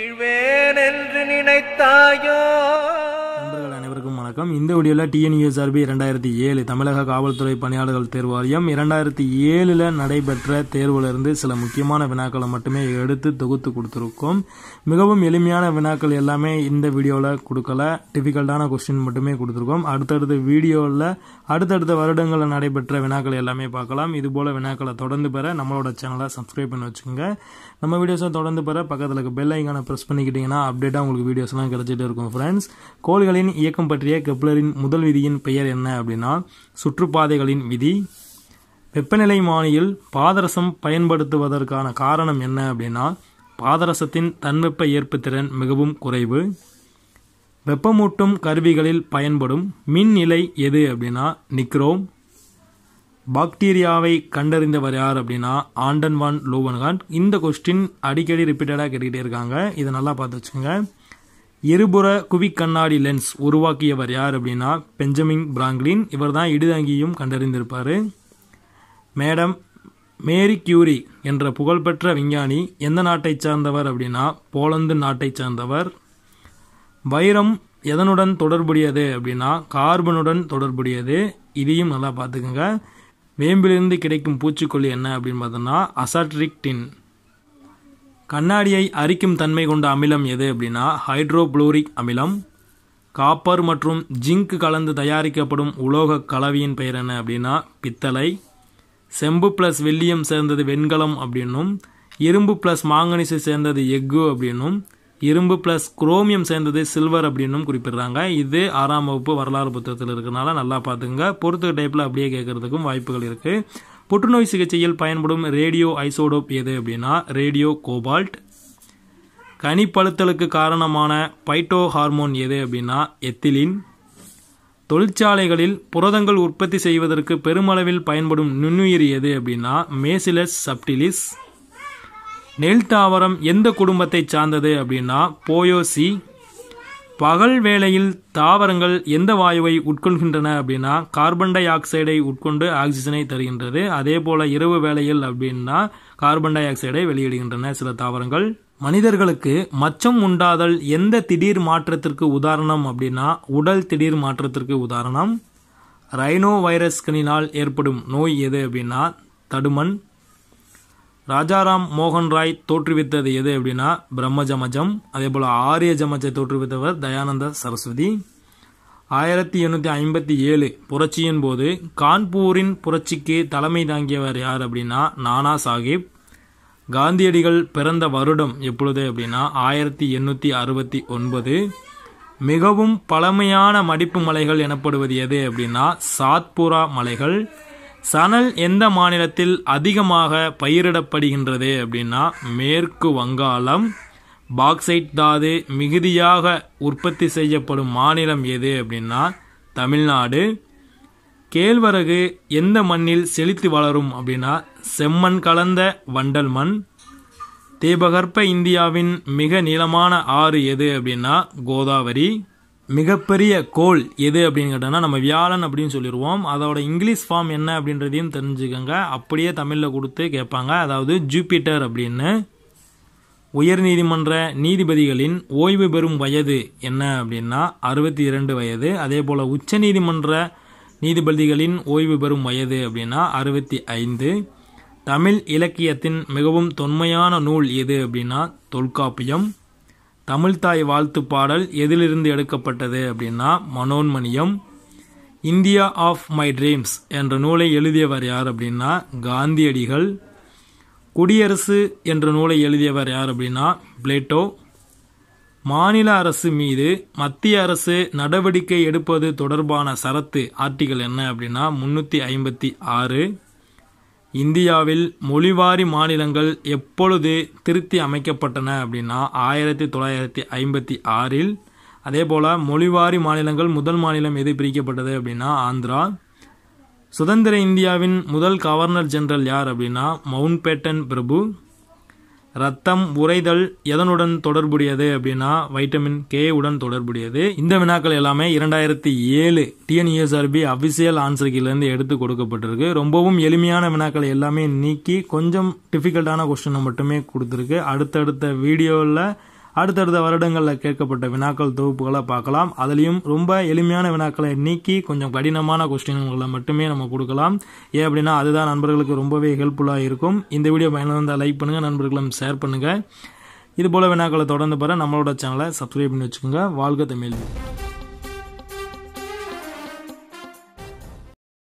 Here we வணக்கம் இந்த வீடியோவில் டிஎன்யூஎஸ்ஆர்பி e ரெண்டாயிரத்தி ஏழு தமிழக காவல்துறை பணியாளர்கள் தேர்வு வாரியம் இரண்டாயிரத்தி ஏழில் நடைபெற்ற தேர்விலிருந்து சில முக்கியமான வினாக்களை மட்டுமே எடுத்து தொகுத்து கொடுத்துருக்கோம் மிகவும் எளிமையான வினாக்கள் எல்லாமே இந்த வீடியோவில் கொடுக்கல டிஃபிகல்ட்டான கொஸ்டின் மட்டுமே கொடுத்துருக்கோம் அடுத்தடுத்த வீடியோவில் அடுத்தடுத்த வருடங்களில் நடைபெற்ற வினாக்கள் எல்லாமே பார்க்கலாம் இதுபோல் வினாக்களை தொடர்ந்து பெற நம்மளோட சேனலை சப்ஸ்கிரைப் பண்ணி வச்சுக்கோங்க நம்ம வீடியோஸை தொடர்ந்து பெற பக்கத்தில் இருக்க பெல் ப்ரெஸ் பண்ணிக்கிட்டிங்கன்னா அப்டேட்டாக உங்களுக்கு வீடியோஸ்லாம் கிடச்சிட்டு இருக்கும் ஃப்ரெண்ட்ஸ் கோள்களின் இயக்கம் பற்றிய கெப்லரின் முதல் விதியின் பெயர் என்ன அப்படின்னா சுற்றுப்பாதைகளின் விதி வெப்பநிலை மானியில் பாதரசம் பயன்படுத்துவதற்கான காரணம் என்ன அப்படின்னா பாதரசத்தின் தன்வெப்ப ஏற்புத்திறன் மிகவும் குறைவு வெப்பமூட்டும் கருவிகளில் பயன்படும் மின் நிலை எது அப்படின்னா நிக்ரோம் பாக்டீரியாவை கண்டறிந்தவர் யார் அப்படின்னா ஆண்டன் வான் லூவன்கான் இந்த கொஸ்டின் அடிக்கடி ரிப்பீட்டடாக கேட்டுக்கிட்டே இருக்காங்க இதை நல்லா பார்த்து வச்சுக்கோங்க இருபுற கண்ணாடி லென்ஸ் உருவாக்கியவர் யார் அப்படின்னா பெஞ்சமின் பிராங்க்லின் இவர் தான் இடுதங்கியும் கண்டறிந்திருப்பார் மேடம் மேரி கியூரி என்ற புகழ்பெற்ற விஞ்ஞானி எந்த நாட்டை சார்ந்தவர் அப்படின்னா போலந்து நாட்டை சார்ந்தவர் வைரம் எதனுடன் தொடர்புடையது அப்படின்னா கார்பனுடன் தொடர்புடையது இதையும் நல்லா பார்த்துக்கோங்க வேம்பிலிருந்து கிடைக்கும் பூச்சிக்கொல்லி என்ன அப்படின்னு பார்த்தோம்னா அசாட்ரிக் டின் கண்ணாடியை அரிக்கும் தன்மை கொண்ட அமிலம் எது அப்படின்னா ஹைட்ரோபுளூரிக் அமிலம் காப்பர் மற்றும் ஜிங்க் கலந்து தயாரிக்கப்படும் உலோக கலவையின் பெயர் என்ன அப்படின்னா பித்தளை செம்பு ப்ளஸ் வெள்ளியம் சேர்ந்தது வெண்கலம் அப்படின்னும் இரும்பு ப்ளஸ் மாங்கனிசு சேர்ந்தது எஃகு அப்படின்னும் இரும்பு ப்ளஸ் குரோமியம் சேர்ந்தது சில்வர் அப்படின்னும் குறிப்பிடுறாங்க இது ஆறாம் வகுப்பு வரலாறு புத்தகத்தில் இருக்கிறனால நல்லா பார்த்துங்க பொறுத்த டைப்பில் அப்படியே கேட்குறதுக்கும் வாய்ப்புகள் இருக்குது புற்றுநோய் சிகிச்சையில் பயன்படும் ரேடியோ ஐசோடோப் எது அப்படின்னா ரேடியோ கோபால்ட் கனிப்பழுத்தலுக்கு காரணமான பைட்டோ ஹார்மோன் எது அப்படின்னா எத்திலின் தொழிற்சாலைகளில் புரதங்கள் உற்பத்தி செய்வதற்கு பெருமளவில் பயன்படும் நுண்ணுயிர் எது அப்படின்னா மேசிலஸ் சப்டிலிஸ் நெல் தாவரம் எந்த குடும்பத்தை சார்ந்தது அப்படின்னா போயோசி பகல் வேளையில் தாவரங்கள் எந்த வாயுவை உட்கொள்கின்றன அப்படின்னா கார்பன் டை ஆக்சைடை உட்கொண்டு ஆக்சிஜனை தருகின்றது அதே போல் இரவு வேளையில் அப்படின்னா கார்பன் டை ஆக்சைடை வெளியிடுகின்றன சில தாவரங்கள் மனிதர்களுக்கு மச்சம் உண்டாதல் எந்த திடீர் மாற்றத்திற்கு உதாரணம் அப்படின்னா உடல் திடீர் மாற்றத்திற்கு உதாரணம் ரைனோ வைரஸ்களினால் ஏற்படும் நோய் எது அப்படின்னா தடுமன் ராஜாராம் மோகன் ராய் தோற்றுவித்தது எது அப்படின்னா பிரம்ம ஜமஜம் அதே போல் ஆரிய ஜமஜை தோற்றுவித்தவர் தயானந்த சரஸ்வதி ஆயிரத்தி எண்ணூற்றி ஐம்பத்தி ஏழு புரட்சியின் போது கான்பூரின் புரட்சிக்கு தலைமை தாங்கியவர் யார் அப்படின்னா நானா சாஹிப் காந்தியடிகள் பிறந்த வருடம் எப்பொழுது அப்படின்னா ஆயிரத்தி எண்ணூற்றி அறுபத்தி ஒன்பது மிகவும் பழமையான மடிப்பு மலைகள் எனப்படுவது எது அப்படின்னா சாத்புரா மலைகள் சணல் எந்த மாநிலத்தில் அதிகமாக பயிரிடப்படுகின்றது அப்படின்னா மேற்கு வங்காளம் பாக்சைட் தாது மிகுதியாக உற்பத்தி செய்யப்படும் மாநிலம் எது அப்படின்னா தமிழ்நாடு கேழ்வரகு எந்த மண்ணில் செழித்து வளரும் அப்படின்னா செம்மண் கலந்த வண்டல் மண் தீபகற்ப இந்தியாவின் மிக நீளமான ஆறு எது அப்படின்னா கோதாவரி மிகப்பெரிய கோல் எது அப்படின்னு கேட்டோம்னா நம்ம வியாழன் அப்படின்னு சொல்லிடுவோம் அதோட இங்கிலீஷ் ஃபார்ம் என்ன அப்படின்றதையும் தெரிஞ்சுக்கோங்க அப்படியே தமிழில் கொடுத்து கேட்பாங்க அதாவது ஜூபிட்டர் அப்படின்னு உயர்நீதிமன்ற நீதிபதிகளின் ஓய்வு பெறும் வயது என்ன அப்படின்னா அறுபத்தி இரண்டு வயது அதே போல் உச்ச நீதிமன்ற நீதிபதிகளின் ஓய்வு பெறும் வயது அப்படின்னா அறுபத்தி ஐந்து தமிழ் இலக்கியத்தின் மிகவும் தொன்மையான நூல் எது அப்படின்னா தொல்காப்பியம் தமிழ்தாய் வாழ்த்து பாடல் எதிலிருந்து எடுக்கப்பட்டது அப்படின்னா Manonmaniyam India of my dreams என்ற நூலை எழுதியவர் யார் அப்படின்னா காந்தியடிகள் குடியரசு என்ற நூலை எழுதியவர் யார் அப்படின்னா பிளேட்டோ மாநில அரசு மீது மத்திய அரசு நடவடிக்கை எடுப்பது தொடர்பான சரத்து ஆர்டிகல் என்ன அப்படின்னா முன்னூற்றி ஐம்பத்தி ஆறு இந்தியாவில் மொழிவாரி மாநிலங்கள் எப்பொழுது திருத்தி அமைக்கப்பட்டன அப்படின்னா ஆயிரத்தி தொள்ளாயிரத்தி ஐம்பத்தி ஆறில் அதே போல் மொழிவாரி மாநிலங்கள் முதல் மாநிலம் எது பிரிக்கப்பட்டது அப்படின்னா ஆந்திரா சுதந்திர இந்தியாவின் முதல் கவர்னர் ஜெனரல் யார் அப்படின்னா மவுண்ட் பேட்டன் பிரபு ரத்தம் உறைதல் எதனுடன் தொடர்புடையது அப்படின்னா வைட்டமின் கே உடன் தொடர்புடையது இந்த வினாக்கள் எல்லாமே இரண்டாயிரத்தி ஏழு டிஎன்இஎஸ்ஆர்பி அபிஷியல் ஆன்சர் எடுத்து கொடுக்கப்பட்டிருக்கு ரொம்பவும் எளிமையான வினாக்கள் எல்லாமே நீக்கி கொஞ்சம் டிஃபிகல்ட்டான கொஸ்டினை மட்டுமே கொடுத்துருக்கு அடுத்தடுத்த வீடியோவில் அடுத்தடுத்த வருடங்களில் கேட்கப்பட்ட வினாக்கள் தொகுப்புகளை பார்க்கலாம் அதுலேயும் ரொம்ப எளிமையான வினாக்களை நீக்கி கொஞ்சம் கடினமான கொஸ்டின்களை மட்டுமே நம்ம கொடுக்கலாம் ஏன் அப்படின்னா அதுதான் நண்பர்களுக்கு ரொம்பவே ஹெல்ப்ஃபுல்லாக இருக்கும் இந்த வீடியோ பயனிருந்தால் லைக் பண்ணுங்கள் நண்பர்களும் ஷேர் பண்ணுங்கள் இதுபோல் வினாக்களை தொடர்ந்து பெற நம்மளோட சேனலை சப்ஸ்கிரைப் பண்ணி வச்சுக்கோங்க வாழ்க தமிழ்